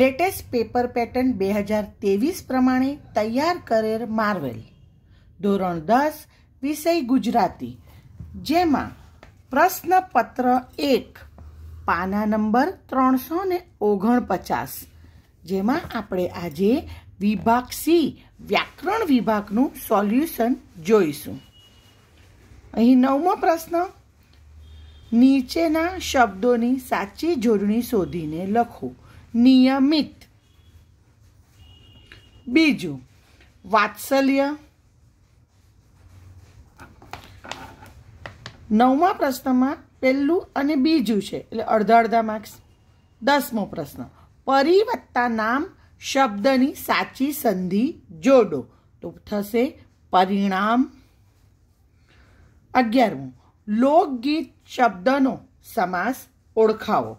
latest paper pattern બે હજાર ત્રેવીસ પ્રમાણે તૈયાર કરેલ માર્વેલ ધોરણ દસ વિષય ગુજરાતી જેમાં પ્રશ્નપત્ર એક પાના નંબર ત્રણસો ને ઓગણપચાસ જેમાં આપણે આજે વિભાગ સી વ્યાકરણ વિભાગનું સોલ્યુશન જોઈશું અહીં નવમો પ્રશ્ન નીચેના શબ્દોની સાચી જોડણી શોધીને લખો નિયમિત બીજું વાત્સલ્ય નવમા પ્રશ્નમાં પહેલું અને બીજું છે એટલે અડધા અડધા માર્ક્સ દસમો પ્રશ્ન પરી નામ શબ્દની સાચી સંધિ જોડો તો થશે પરિણામ અગિયારમું લોકગીત શબ્દનો સમાસ ઓળખાવો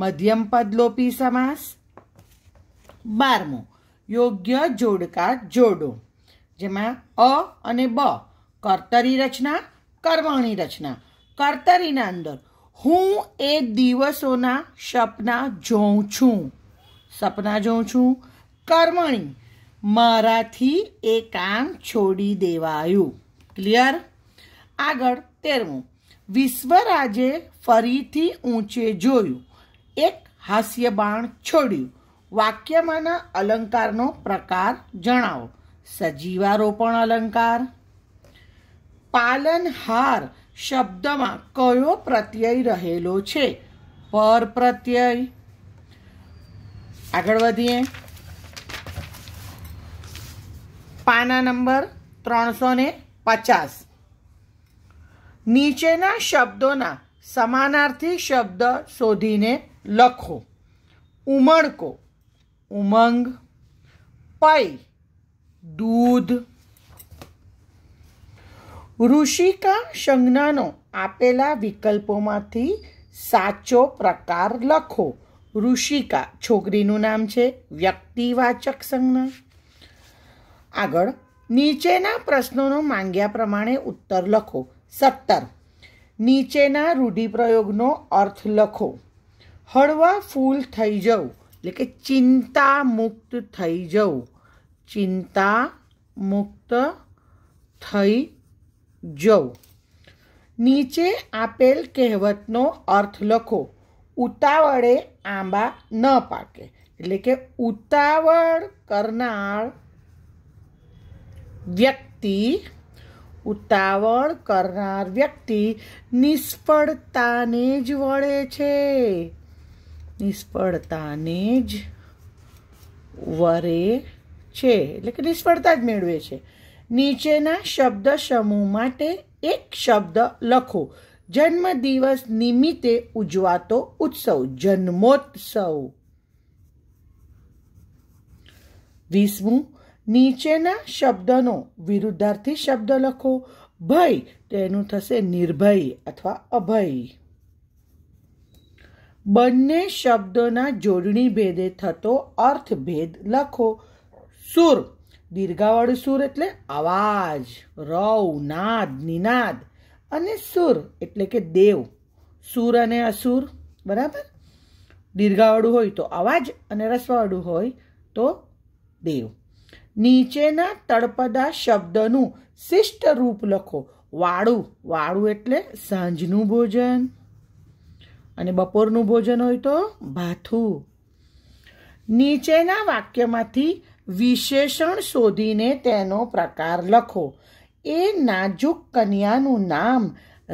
મધ્યમ પદ લોપી સમાસ બારમું યોગ્ય જોડકા જોડો જેમાં અ અને બ કર્તરી રચના કરવાણી રચના કર્તરીના અંદર હું એ દિવસોના સપના જોઉં છું સપના જોઉં છું કરવાણી મારાથી એ કામ છોડી દેવાયું ક્લિયર આગળ તેરમું વિશ્વરાજે ફરીથી ઊંચે જોયું એક હાસ્યબાણ છોડ્યું વાક્યમાંના અલંકારનો પ્રકાર જણાવો સજીવારોપણ અલંકાર પાલનહાર શબ્દમાં કયો પ્રત્યય રહેલો છે પર પ્રત્યય આગળ વધીએ પાના નંબર ત્રણસો ને પચાસ નીચેના શબ્દોના સમાનાર્થી શબ્દ શોધીને લખો ઉમળકો ઉમંગ પૈ દૂધ ઋષિકા સંજ્ઞાનો આપેલા વિકલ્પોમાંથી સાચો પ્રકાર લખો ઋષિકા છોકરીનું નામ છે વ્યક્તિવાચક સંજ્ઞા આગળ નીચેના પ્રશ્નોનો માંગ્યા પ્રમાણે ઉત્તર લખો સત્તર નીચેના રૂઢિપ્રયોગનો અર્થ લખો હળવા ફૂલ થઈ જવું એટલે કે ચિંતા મુક્ત થઈ જવું ચિંતા મુક્ત થઈ જવું નીચે આપેલ કહેવતનો અર્થ લખો ઉતાવળે આંબા ન પાકે એટલે કે ઉતાવળ કરનાર વ્યક્તિ ઉતાવળ કરનાર વ્યક્તિ નિષ્ફળતાને જ વળે છે નિષ્ફળતાને જ વરે છે એટલે કે નિષ્ફળતા જ મેળવે છે નીચેના શબ્દ સમૂહ માટે એક શબ્દ લખો જન્મ દિવસ નિમિત્તે ઉજવાતો ઉત્સવ જન્મોત્સવ વીસમું નીચેના શબ્દનો વિરુદ્ધાર્થી શબ્દ લખો ભય તેનું થશે નિર્ભય અથવા અભય બંને શબ્દોના જોડણી ભેદે થતો અર્થભેદ લખો સુર દીર્ઘાવાળું સુર એટલે અવાજ રવ નાદ નિનાદ અને સુર એટલે કે દેવ સુર અને અસુર બરાબર દીર્ઘાવાળું હોય તો અવાજ અને રસવાળું હોય તો દેવ નીચેના તળપદા શબ્દનું શિષ્ટ રૂપ લખો વાળું વાળું એટલે સાંજનું ભોજન અને બપોરનું ભોજન હોય તો ભાથું નીચેના વાક્યમાંથી વિશેષણ શોધીને તેનો પ્રકાર લખો એ નાજુક કન્યાનું નામ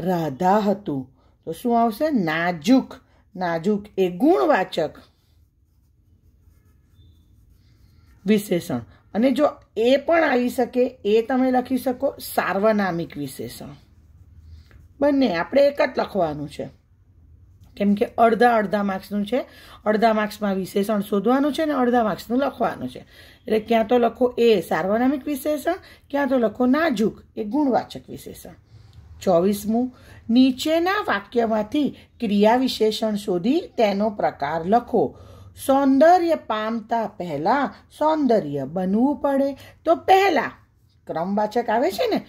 રાધા હતું તો શું આવશે નાજુક નાજુક એ ગુણવાચક વિશેષણ અને જો એ પણ આવી શકે એ તમે લખી શકો સાર્વનામિક વિશેષણ બંને આપણે એક જ લખવાનું છે કેમ કે અડધા અડધા માર્ક્સનું છે અડધા માર્ક્સમાં વિશેષણ શોધવાનું છે અને અડધા માર્ક્સનું લખવાનું છે એટલે ક્યાં તો લખો એ સાર્વનામિક વિશેષણ ક્યાં તો લખો નાજુક એ ગુણવાચક વિશેષણ ચોવીસમું નીચેના વાક્યમાંથી ક્રિયા વિશેષણ શોધી તેનો પ્રકાર લખો સૌંદર્ય પામતા પહેલાં સૌંદર્ય બનવું પડે તો પહેલાં ક્રમવાચક આવે છે ને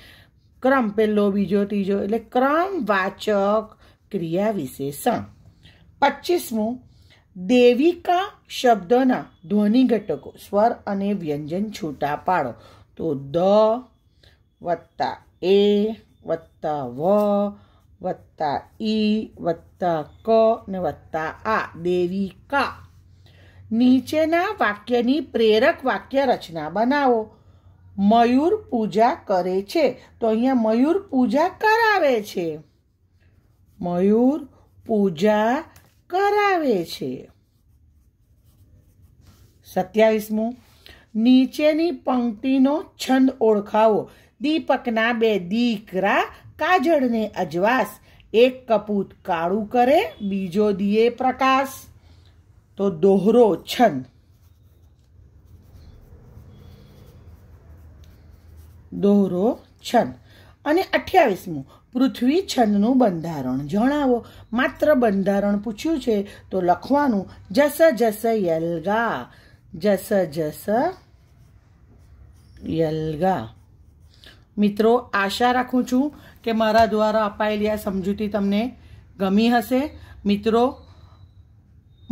ક્રમ પહેલો બીજો ત્રીજો એટલે ક્રમવાચક ક્રિયા વિશેષણ પચીસમું દેવિકા શબ્દોના ધ્વનિ ઘટકો સ્વર અને વ્યંજન છૂટા પાડો તો દ વત્તા એ વત્તા વ વત્તા ઈ વત્તા ક ને વત્તા આ દેવિકા નીચેના વાક્યની પ્રેરક વાક્ય રચના બનાવો મયુર પૂજા કરે છે તો અહીંયા મયુર પૂજા કરાવે છે મયુર પૂજા કરાવે છે સત્યાવીસમું નીચેની પંક્તિનો છંદ ઓળખાવો દીપકના બે દીકરા કાજળને અજવાસ એક કપૂત કાળું કરે બીજો દીએ પ્રકાશ તો દોહરો છંદ દોહરો છંદ અને અઠ્યાવીસમું પૃથ્વી છંદનું બંધારણ જણાવો માત્ર બંધારણ પૂછ્યું છે તો લખવાનું જસ જસ યલગા જસ જસ યલગા મિત્રો આશા રાખું છું કે મારા દ્વારા અપાયેલી આ સમજૂતી તમને ગમી હશે મિત્રો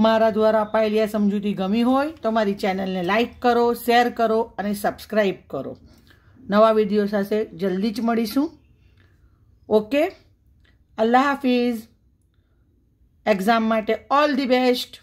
મારા દ્વારા અપાયેલી આ સમજૂતી ગમી હોય તો મારી ચેનલને લાઇક કરો શેર કરો અને સબસ્ક્રાઈબ કરો નવા વિડીયો સાથે જલ્દી જ મળીશું ઓકે અલ્લાહ હાફિઝ એક્ઝામ માટે ઓલ ધી બેસ્ટ